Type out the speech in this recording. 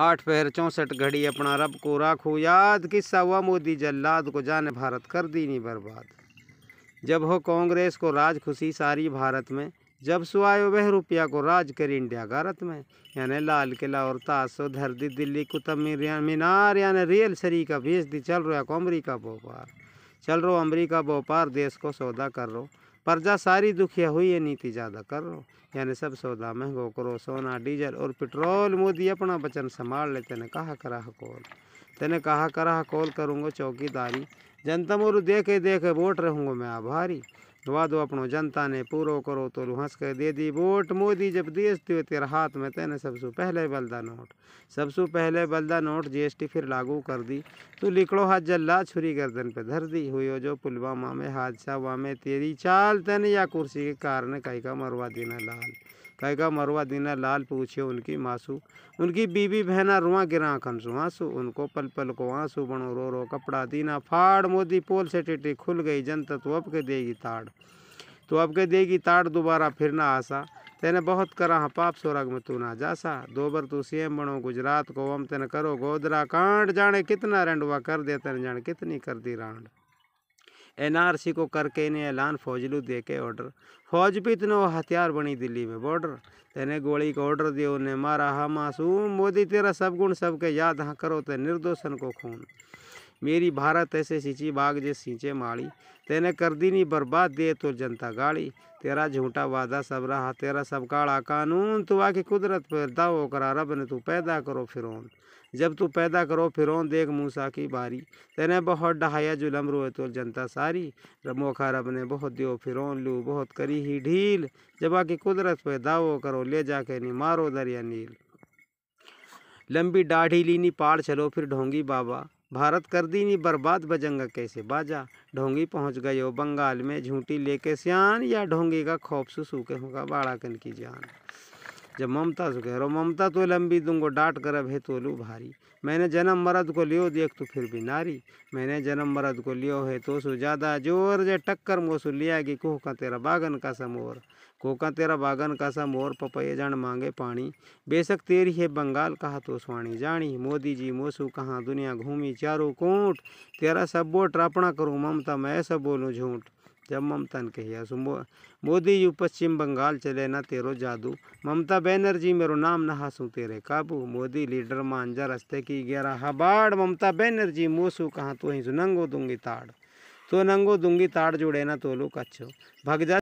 आठ पहर चौंसठ घड़ी अपना रब को राखो याद किस्सा हुआ मोदी जल्लाद को जाने भारत कर दी नहीं बर्बाद जब हो कांग्रेस को राज खुशी सारी भारत में जब सुहायो वह रुपया को राज कर इंडिया गारत में यानी लाल किला और तासो धर दी दिल्ली कुतब मीनार यानी रियल सरी का भेज दी चल रो या को अमरीका भोपाल चल रो अमरीका भोपाल देश को सौदा कर रो प्रजा सारी दुखिया हुई है नीति ज़्यादा करो यानी सब सौदा महंगो करो सोना डीजल और पेट्रोल मोदी अपना वचन संभाल ले तेने कहा करा कॉल तेने कहा करा कॉल करूँगा चौकीदारी जनता मोरू देखे देखे वोट रहूँगा मैं आभारी वादो अपनो जनता ने पूरो करो तो हंस के दे दी वोट मोदी जब देश हो तेरा हाथ में तेने सबसे पहले बलदा नोट सबसे पहले बलदा नोट जीएसटी फिर लागू कर दी तू लिखड़ो हाथ जल्ला छुरी गर्दन पे धर दी हुई हो जो पुलवामा में हादसा हुआ में तेरी चाल तेने या कुर्सी के कारण कहीं का मरवा देना लाल कहेगा मरुआ दीना लाल पूछे उनकी मासू उनकी बीबी बहना रुआ गिरा खनसू आंसू उनको पल पल को आंसू बनो रो रो कपड़ा दीना फाड़ मोदी पोल से टिटी खुल गई जनता तो अब के देगी ताड़ तो अब के देगी ताड़ दोबारा फिर ना आशा तेने बहुत करा हाँ पाप सोराग में तू ना जासा दो बार तू एम बनो गुजरात को हम तेने करो गोदरा कांड जाने कितना रेंडवा कर दे तेने जाने कितनी कर दी रांड एनआरसी को करके इन्हें ऐलान फौजलू दे के ऑर्डर फौज भी इतने वो हथियार बनी दिल्ली में बॉर्डर तेने गोली का ऑर्डर दियो ने मारा हा मासूम मोदी तेरा सब गुण सबके याद हाँ करो ते निर्दोषन को खून मेरी भारत ऐसे सिंची बाग जे सिंचे माड़ी तेने कर दी नहीं बर्बाद दे तो जनता गाड़ी तेरा झूठा वादा सब रहा तेरा सब काड़ा कानून तू आके कुदरत पर दाओ करा रब ने तू पैदा करो फिरौन जब तू पैदा करो फिरौन देख मूसा की बारी तेने बहुत डहाया जुलम रोए तो जनता सारी रमोखा रब ने बहुत दियो फिरौन लू बहुत करी ही ढील जब आके कुदरत पे दाओ करो ले जाके नहीं मारो दरिया नील लंबी दाढ़ी लीनी पाड़ चलो फिर ढोंगी बाबा भारत कर दी नहीं बर्बाद बजंगा कैसे बाजा ढोंगी पहुंच हो बंगाल में झूठी लेके सियान या ढोंगी का खौफ सुखे होगा बाड़ाकन की जान जब ममता से कह रहो ममता तो लंबी तुमको डांट कर अब है तो लू भारी मैंने जन्म मरद को लियो देख तो फिर भी नारी मैंने जन्म मरद को लियो है तो सो ज़्यादा जोर जे टक्कर मोसु लिया कि कोह का तेरा बागन का समोर कोह का तेरा बागन का समोर पपये जन मांगे पानी बेशक तेरी है बंगाल कहा तो स्वाणी जानी मोदी जी मोसू कहाँ दुनिया घूमी चारों कोट तेरा सब बोट रापणा करूँ ममता मैं सब बोलूँ झूठ जब ममता ने कही सो मोदी यू पश्चिम बंगाल चले ना तेरो जादू ममता बैनर्जी मेरो नाम ना हासू तेरे काबू मोदी लीडर मा रस्ते की गेरा हबाड़ ममता बैनर्जी मोसू कहाँ तो ही सुनंगो दूंगी ताड़ तो नंगो दूंगी ताड़ जुड़े ना तोलू कच्छो भगजा